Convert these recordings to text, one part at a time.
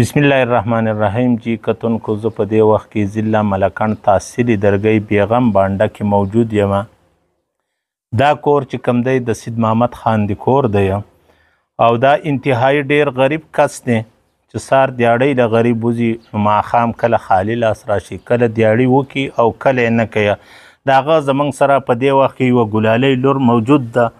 بسم الله الرحمن الرحیم جی کتونکو زه په دې وخت کې ضلع ملکند تحصیلي درګۍ بیغم بانډه کې موجود یم دا کور چې کوم دی د سید محمد خان دی کور دی او دا انتهایی ډیر غریب کس دی چې سار دیاړی له غریب وځي ماښام کله خالي لاس راشي کله دیاړی وکي او کله نه کوي د هغه زموږ سره په دې وخت کې یوه ګلالۍ لور موجود ده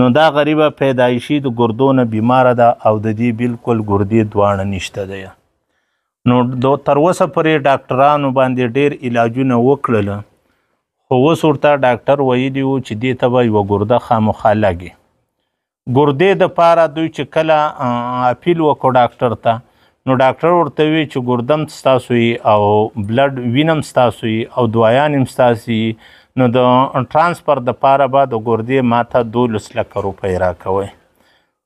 نو دا غریبه پیدایشي د ګردونه بیماره ده او د دې بالکل ګردې دواړه نشته دی نو دو تر اوسه پرې ډاکټرانو باندې ډیر علاجونه وکړل خو اوس ورته ډاکټر ویلي وو چې دې ته به یوه ګرده خامخا لګي ګردې د پاره دوی چې کله اپیل وکړو ډاکټر ته نو ډاکټر ورته وی چې ګردم ستاسو او بلډ وینم ستاسو او دوايان ستاسو نو د ترانسفر د پاره به د ګردې ماته دولس لکه روپۍ راکوي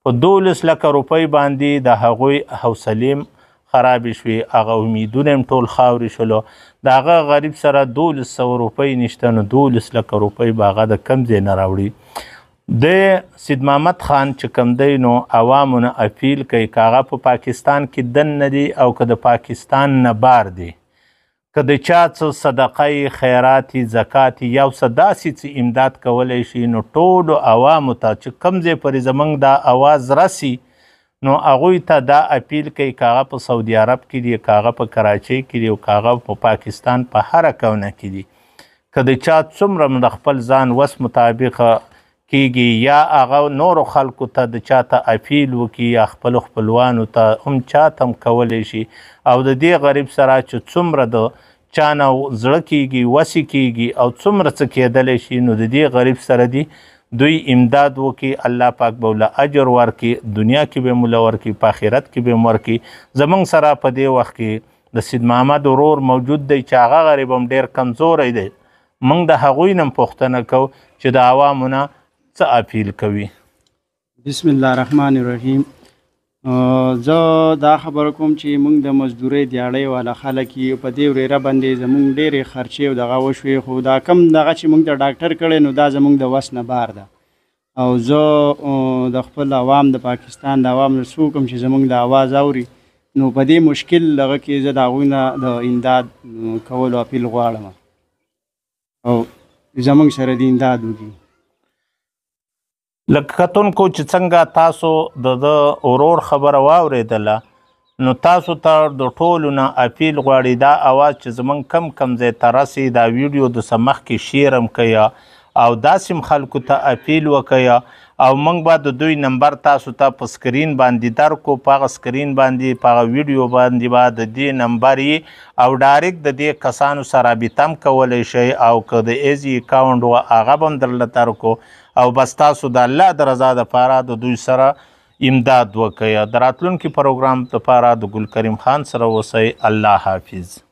په دولس لکه روپۍ باندې د هغوی حوصلې خراب شوي هغه امیدونه هم ټول خاورې شلو د هغه غریب سره دولس سوه روپۍ نشته نو دولس لکه روپۍ به هغه د کم ځای نه راوړي د سید محمد خان چې کم دی نو عوامو نه اپیل کوي کاغه په پا پاکستان کې دن نه دی او که د پاکستان نه بار دی که د چا څه صدقه خیرات زکات یا څه داسې څه امداد کولی شي نو ټولو عوامو ته چې کوم ځای پورې زموږ دا اواز رسي نو هغوی ته دا اپیل کوي که هغه په سعودي عرب کې دي که هغه په کراچۍ کې دي او که هغه په پاکستان په هره کونه کې دي که د چا څومره د خپل ځان وس مطابق کیږي یا هغه نور خلکو ته د چاته اپیل وکي یا خپل خپلوانو ته هم چاته هم کولای شي او د دې غریب سره چې څومره د چانه زړه کیږي وسی کیږي او څومره څه کېدلی شي نو د دې غریب سره دی دوی امداد وکي الله پاک به له اجر ورکي دنیا کې به مولا ورکي په آخرت کې به ورکي زمنګ سره په دې وخت کې د سید محمد ورور موجود دی چې هغه غریب هم ډیر کمزور دی موږ د هغوی نم پوښتنه کو چې د عوامو نه څه اپیل کوي بسم الله الرحمن الرحیم زه دا خبر کوم چې موږ د مزدوري دیاړې والا خلک په دې وریره باندې زموږ ډېرې خرچې او دغه وشوي خو دا کم دغه چې موږ د ډاکټر کړي نو دا زموږ د وس نه بار ده او زه د خپل عوام د پاکستان د عوام سره کوم چې زموږ د आवाज اوري نو په دې مشکل لغه کې زه دا غوینه د امداد کول او اپیل غواړم او زموږ سره د امداد وکړي لکهتون کو چې څنګه تاسو د د اورور خبره واوریدله نو تاسو ته د ټولو نه اپیل غواړي دا اواز چې زمونږ کم کم ځای ته راسي دا ویډیو د سمخ کې شیرم کیا او داسې خلکو ته اپیل وکیا او موږ به د دوی نمبر تاسو ته تا په سکرین باندې درکو په هغه سکرین باندې په هغه ویډیو باندې به د دې نمبر او ډایرکټ د دې کسانو سره رابطه هم کولی شئ او که د ایزي اکاونټ و هغه به هم درله درکو او بس تاسو د الله د رضا دپاره د دوی سره امداد وکړئ د راتلونکي پروګرام دپاره د ګل کریم خان سره اوسئ الله حافظ